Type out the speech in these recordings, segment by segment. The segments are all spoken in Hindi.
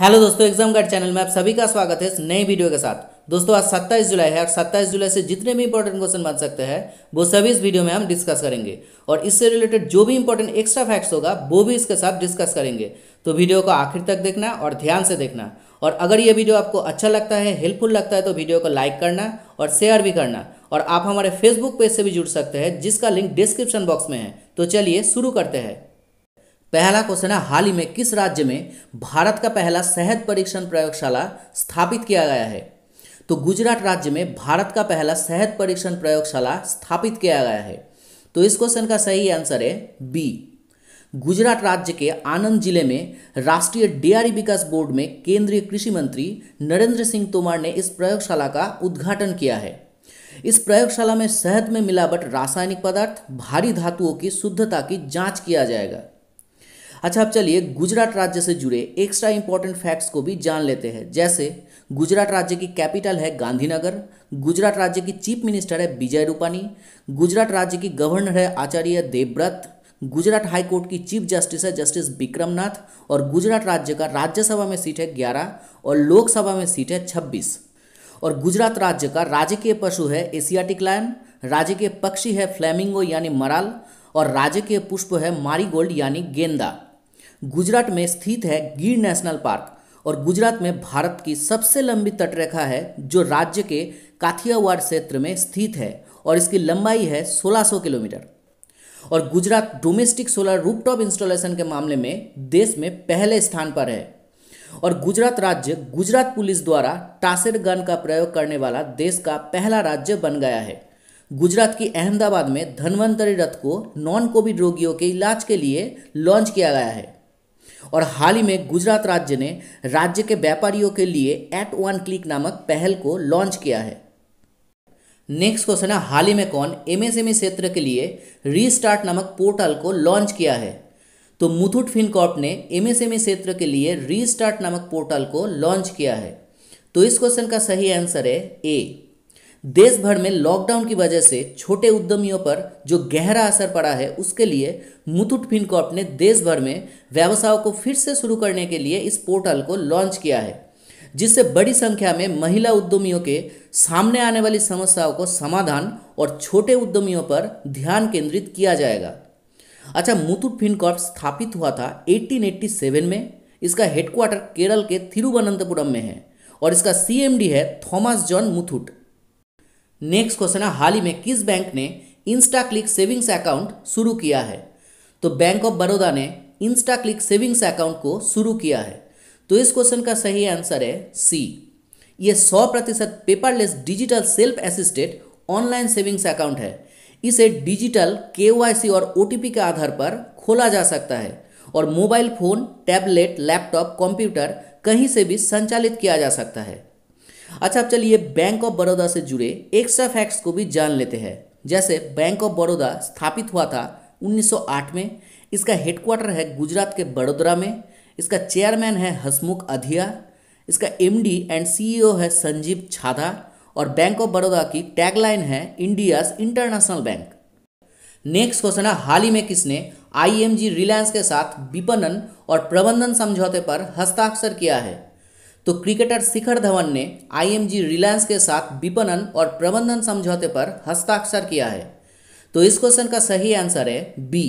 हेलो दोस्तों एग्जाम गार्ड चैनल में आप सभी का स्वागत है इस नए वीडियो के साथ दोस्तों आज 27 जुलाई है और 27 जुलाई से जितने भी इंपॉर्टेंट क्वेश्चन बन सकते हैं वो सभी इस वीडियो में हम डिस्कस करेंगे और इससे रिलेटेड जो भी इंपॉर्टेंट एक्स्ट्रा फैक्ट्स होगा वो भी इसके साथ डिस्कस करेंगे तो वीडियो को आखिर तक देखना और ध्यान से देखना और अगर ये वीडियो आपको अच्छा लगता है हेल्पफुल लगता है तो वीडियो को लाइक करना और शेयर भी करना और आप हमारे फेसबुक पेज से भी जुड़ सकते हैं जिसका लिंक डिस्क्रिप्शन बॉक्स में है तो चलिए शुरू करते हैं पहला क्वेश्चन है हाल ही में किस राज्य में भारत का पहला शहद परीक्षण प्रयोगशाला स्थापित किया गया है तो गुजरात राज्य में भारत का पहला शहद परीक्षण प्रयोगशाला स्थापित किया गया है तो इस क्वेश्चन का सही आंसर है बी गुजरात राज्य के आनंद जिले में राष्ट्रीय डेयरी विकास बोर्ड में केंद्रीय कृषि मंत्री नरेंद्र सिंह तोमर ने इस प्रयोगशाला का उद्घाटन किया है इस प्रयोगशाला में शहद में मिलावट रासायनिक पदार्थ भारी धातुओं की शुद्धता की जांच किया जाएगा अच्छा अब चलिए गुजरात राज्य से जुड़े एक्स्ट्रा इंपॉर्टेंट फैक्ट्स को भी जान लेते हैं जैसे गुजरात राज्य की कैपिटल है गांधीनगर गुजरात राज्य की चीफ मिनिस्टर है विजय रूपानी गुजरात राज्य की गवर्नर है आचार्य देवव्रत गुजरात हाईकोर्ट की चीफ जस्टिस है जस्टिस विक्रमनाथ और गुजरात राज्य का राज्यसभा में सीट है ग्यारह और लोकसभा में सीट है छब्बीस और गुजरात राज्य का राजकीय पशु है एशियाटिक लायन राजकीय पक्षी है फ्लैमिंगो यानी मराल और राजकीय पुष्प है मारीगोल्ड यानी गेंदा गुजरात में स्थित है गिर नेशनल पार्क और गुजरात में भारत की सबसे लंबी तटरेखा है जो राज्य के काथियावाड़ क्षेत्र में स्थित है और इसकी लंबाई है 1600 किलोमीटर और Gujarat domestic solar rooftop installation के मामले में देश में पहले स्थान पर है और गुजरात राज्य गुजरात पुलिस द्वारा टासेर गन का प्रयोग करने वाला देश का पहला राज्य बन गया है गुजरात की अहमदाबाद में धनवंतरी रथ को नॉन कोविड रोगियों के इलाज के लिए लॉन्च किया गया है और हाल ही में गुजरात राज्य ने राज्य के व्यापारियों के लिए एट वन क्लिक नामक पहल को लॉन्च किया है नेक्स्ट क्वेश्चन है हाल ही में कौन एमएसएमई e क्षेत्र के लिए रीस्टार्ट नामक पोर्टल को लॉन्च किया है तो मुथुट फिनकॉर्प ने एमएसएमई e क्षेत्र के लिए रीस्टार्ट नामक पोर्टल को लॉन्च किया है तो इस क्वेश्चन का सही आंसर है ए देश भर में लॉकडाउन की वजह से छोटे उद्यमियों पर जो गहरा असर पड़ा है उसके लिए मुथुट फिनकॉर्प ने देश भर में व्यवसायों को फिर से शुरू करने के लिए इस पोर्टल को लॉन्च किया है जिससे बड़ी संख्या में महिला उद्यमियों के सामने आने वाली समस्याओं को समाधान और छोटे उद्यमियों पर ध्यान केंद्रित किया जाएगा अच्छा मुथुट फिनकॉर्प स्थापित हुआ था 1887 में इसका हेडक्वार्टर केरल के थिरुवनंतपुरम में है और इसका सीएमडी है Thomas John Muthoot next question है हाल ही में किस बैंक ने इंस्टा क्लिक सेविंग्स अकाउंट शुरू किया है तो बैंक ऑफ बड़ौदा ने इंस्टा क्लिक सेविंग्स अकाउंट को शुरू किया है तो इस क्वेश्चन का सही आंसर है सी ये 100 प्रतिशत paperless digital self assisted online savings account है इसे डिजिटल के और ओ के आधार पर खोला जा सकता है और mobile phone tablet laptop computer कहीं से भी संचालित किया जा सकता है अच्छा अब चलिए बैंक ऑफ बड़ौदा से जुड़े एक्स्ट्रा फैक्ट्स को भी जान लेते हैं जैसे बैंक ऑफ बड़ौदा स्थापित हुआ था 1908 में इसका हेडक्वार्टर है गुजरात के बड़ोदरा में इसका चेयरमैन है हसमुख अधिया इसका एमडी एंड सीईओ है संजीव छाधा और बैंक ऑफ बड़ौदा की टैगलाइन है India international bank next question है हाल ही में किसने आईएमजी रिलायंस के साथ विपणन और प्रबंधन समझौते पर हस्ताक्षर किया है तो क्रिकेटर शिखर धवन ने आईएमजी रिलायंस के साथ विपणन और प्रबंधन समझौते पर हस्ताक्षर किया है तो इस क्वेश्चन का सही आंसर है बी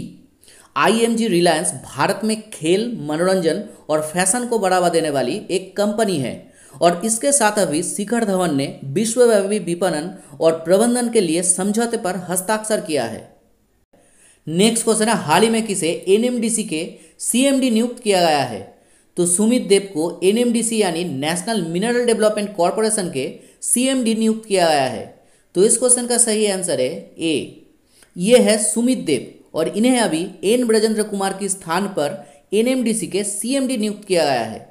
आईएमजी रिलायंस भारत में खेल मनोरंजन और फैशन को बढ़ावा देने वाली एक कंपनी है और इसके साथ अभी शिखर धवन ने विश्वव्यापी विपणन और प्रबंधन के लिए समझौते पर हस्ताक्षर किया है नेक्स्ट क्वेश्चन है हाल ही में किसे एनएमडीसी के सीएमडी नियुक्त किया गया है तो सुमित देव को एनएमडीसी यानी नेशनल मिनरल डेवलपमेंट कॉरपोरेशन के सीएमडी नियुक्त किया गया है तो इस क्वेश्चन का सही आंसर है ए ये है सुमित देव और इन्हें अभी एन ब्रजेंद्र कुमार के स्थान पर एनएमडीसी के सीएमडी नियुक्त किया गया है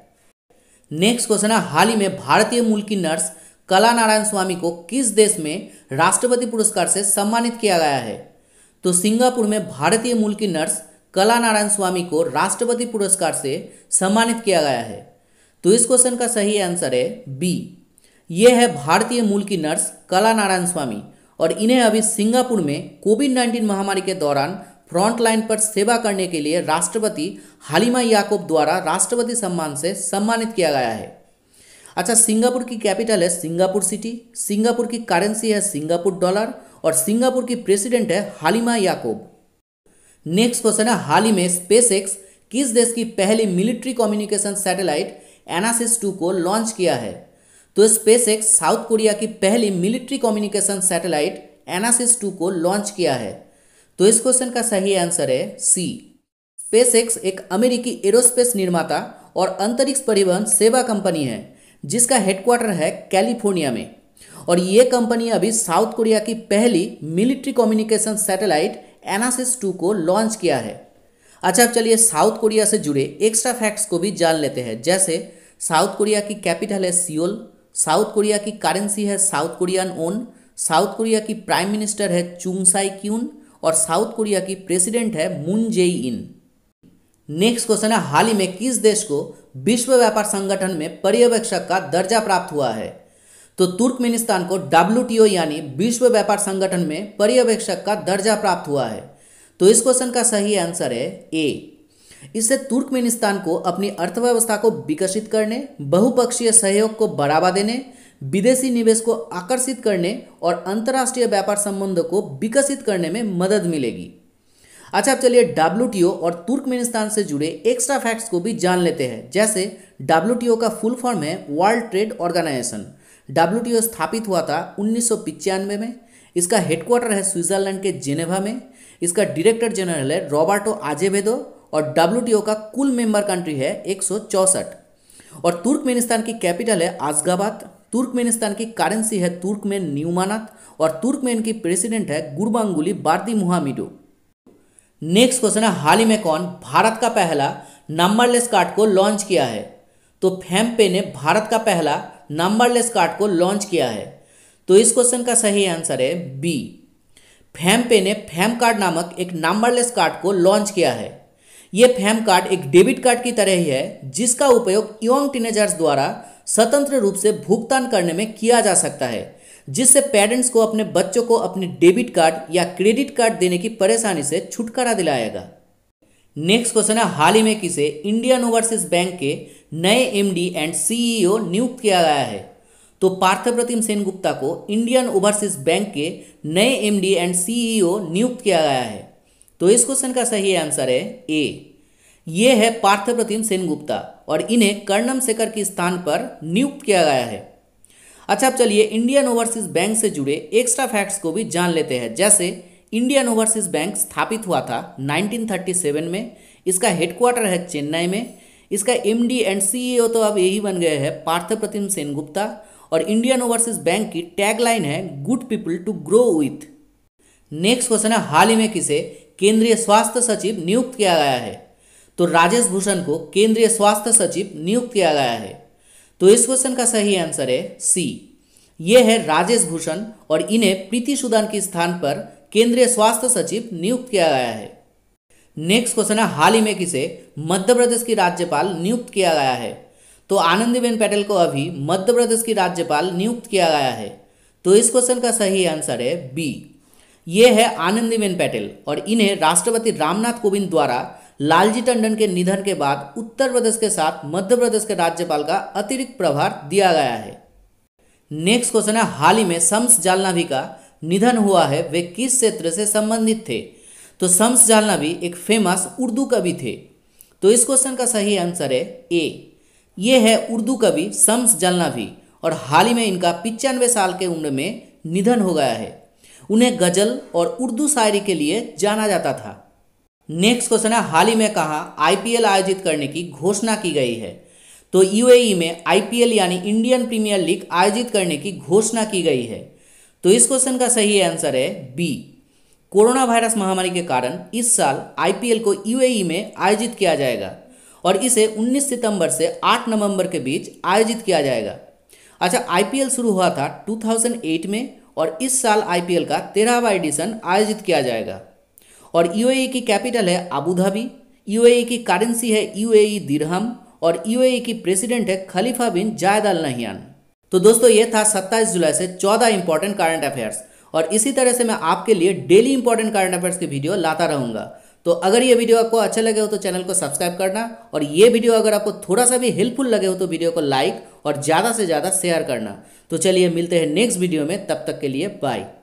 नेक्स्ट क्वेश्चन है हाल ही में भारतीय मूल की नर्स कला नारायण स्वामी को किस देश में राष्ट्रपति पुरस्कार से सम्मानित किया गया है तो सिंगापुर में भारतीय मूल की नर्स कला नारायण स्वामी को राष्ट्रपति पुरस्कार से सम्मानित किया गया है तो इस क्वेश्चन का सही आंसर है बी ये है भारतीय मूल की नर्स कला नारायण स्वामी और इन्हें अभी सिंगापुर में कोविड नाइन्टीन महामारी के दौरान फ्रंट लाइन पर सेवा करने के लिए राष्ट्रपति हालिमा याकूब द्वारा राष्ट्रपति सम्मान से सम्मानित किया गया है अच्छा सिंगापुर की कैपिटल है सिंगापुर सिटी सिंगापुर की करेंसी है सिंगापुर डॉलर और सिंगापुर की प्रेसिडेंट है हालिमा याकूब नेक्स्ट क्वेश्चन है हाल ही में स्पेस एक्स किस देश की पहली military communication satellite ANASIS two को लॉन्च किया है तो स्पेस एक्स साउथ कोरिया की पहली military communication satellite ANASIS two को लॉन्च किया है तो इस क्वेश्चन का सही आंसर है सी स्पेस एक्स एक अमेरिकी एरोस्पेस निर्माता और अंतरिक्ष परिवहन सेवा कंपनी है जिसका हेडक्वार्टर है कैलिफोर्निया में और ये कंपनी अभी साउथ कोरिया की पहली military communication satellite ANASIS two को लॉन्च किया है अच्छा अब चलिए साउथ कोरिया से जुड़े एक्स्ट्रा फैक्ट्स को भी जान लेते हैं जैसे साउथ कोरिया की कैपिटल है सियोल साउथ कोरिया की करेंसी है South Korean won South Korea की प्राइम मिनिस्टर है चुंगसाई क्यून और साउथ कोरिया की प्रेसिडेंट है Moon Jae In next question है हाल ही में किस देश को विश्व व्यापार संगठन में पर्यवेक्षक का दर्जा प्राप्त हुआ है तो तुर्कमेनिस्तान को डब्ल्यू यानी विश्व व्यापार संगठन में पर्यवेक्षक का दर्जा प्राप्त हुआ है तो इस क्वेश्चन का सही आंसर है ए इससे तुर्कमेनिस्तान को अपनी अर्थव्यवस्था को विकसित करने बहुपक्षीय सहयोग को बढ़ावा देने विदेशी निवेश को आकर्षित करने और अंतर्राष्ट्रीय व्यापार संबंधों को विकसित करने में मदद मिलेगी अच्छा अब चलिए डब्ल्यू और तुर्कमेनिस्तान से जुड़े एक्स्ट्रा फैक्ट्स को भी जान लेते हैं जैसे डब्ल्यू का फुल फॉर्म है वर्ल्ड ट्रेड ऑर्गेनाइजेशन डब्ल्यू स्थापित हुआ था उन्नीस में इसका हेडक्वार्टर है स्विट्जरलैंड के जेनेवा में इसका डायरेक्टर जनरल है रॉबर्टो आजेवेदो और डब्ल्यू का कुल मेंबर कंट्री है एक और तुर्कमेनिस्तान की कैपिटल है आजगाबाद तुर्कमेनिस्तान की करेंसी है तुर्कमेन न्यूमानात और तुर्कमेन की प्रेसिडेंट है Gurbanguly Berdimuhamedow next question है हाल ही में कौन भारत का पहला नंबरलेस कार्ड को लॉन्च किया है तो पे ने भारत का पहला नंबरलेस कार्ड को लॉन्च किया है तो इस क्वेश्चन का सही आंसर है बी फैम पे ने फैम कार्ड नामक एक नंबरलेस कार्ड को लॉन्च किया है ये फैम कार्ड एक डेबिट कार्ड की तरह ही है जिसका उपयोग यंग टीनेजर्स द्वारा स्वतंत्र रूप से भुगतान करने में किया जा सकता है जिससे पेरेंट्स को अपने बच्चों को अपने डेबिट कार्ड या क्रेडिट कार्ड देने की परेशानी से छुटकारा दिलाएगा नेक्स्ट क्वेश्चन है हाल ही में किसे इंडियन ओवरसीज बैंक के नए एमडी एंड सीईओ नियुक्त किया गया है तो पार्थ प्रतिम सेन गुप्ता को इंडियन ओवरसीज बैंक के नए एमडी एंड सीईओ नियुक्त किया गया है तो इस क्वेश्चन का सही आंसर है ए ये है पार्थ प्रतिम सेन गुप्ता और इन्हें कर्णम शेखर के स्थान पर नियुक्त किया गया है अच्छा अब चलिए इंडियन ओवरसीज बैंक से जुड़े एक्स्ट्रा फैक्ट्स को भी जान लेते हैं जैसे इंडियन ओवरसीज बैंक स्थापित हुआ था 1937 में इसका हेडक्वार्टर है चेन्नई में इसका एम डी एंड सी तो अब यही बन गए हैं पार्थ प्रतिम सेन गुप्ता और इंडियन ओवरसीज बैंक की टैगलाइन है good people to grow with next question है हाल ही में किसे केंद्रीय स्वास्थ्य सचिव नियुक्त किया गया है तो राजेश भूषण को केंद्रीय स्वास्थ्य सचिव नियुक्त किया गया है तो इस क्वेश्चन का सही आंसर है सी ये है राजेश भूषण और इन्हें प्रीति सुदान के स्थान पर केंद्रीय स्वास्थ्य सचिव नियुक्त किया गया है नेक्स्ट क्वेश्चन है हाल ही में किसे मध्य प्रदेश की राज्यपाल नियुक्त किया गया है तो आनंदीबेन पटेल को अभी मध्य प्रदेश की राज्यपाल नियुक्त किया गया है तो इस क्वेश्चन का सही आंसर है बी ये है आनंदीबेन पटेल और इन्हें राष्ट्रपति रामनाथ कोविंद द्वारा लालजी टंडन के निधन के बाद उत्तर प्रदेश के साथ मध्य प्रदेश के राज्यपाल का अतिरिक्त प्रभार दिया गया है नेक्स्ट क्वेश्चन है हाल ही में शम्स जालनाभी का निधन हुआ है वे किस क्षेत्र से संबंधित थे तो शम्स जालनावी एक फेमस उर्दू कवि थे तो इस क्वेश्चन का सही आंसर है ए ये है उर्दू कवि शम्स जालनावी और हाल ही में इनका पिचानवे साल के उम्र में निधन हो गया है उन्हें गज़ल और उर्दू शायरी के लिए जाना जाता था नेक्स्ट क्वेश्चन है हाल ही में कहा आईपीएल आयोजित करने की घोषणा की गई है तो यूएई e में आईपीएल यानी इंडियन प्रीमियर लीग आयोजित करने की घोषणा की गई है तो इस क्वेश्चन का सही आंसर है बी कोरोना वायरस महामारी के कारण इस साल आईपीएल को यूएई में आयोजित किया जाएगा और इसे 19 सितंबर से 8 नवंबर के बीच आयोजित किया जाएगा अच्छा आईपीएल शुरू हुआ था 2008 में और इस साल आईपीएल का तेरहवा एडिशन आयोजित किया जाएगा और यूएई की कैपिटल है आबूधाबी यूएई की करेंसी है यूएई दिरहम और यूएई की प्रेसिडेंट है खलीफा बिन जायद अल नहियान तो दोस्तों ये था 27 जुलाई से 14 इंपॉर्टेंट करंट अफेयर्स और इसी तरह से मैं आपके लिए डेली इंपॉर्टेंट करंट अफेयर्स की वीडियो लाता रहूँगा तो अगर ये वीडियो आपको अच्छा लगे हो तो चैनल को सब्सक्राइब करना और ये वीडियो अगर आपको थोड़ा सा भी हेल्पफुल लगे हो तो वीडियो को लाइक और ज़्यादा से ज़्यादा शेयर करना तो चलिए मिलते हैं नेक्स्ट वीडियो में तब तक के लिए बाय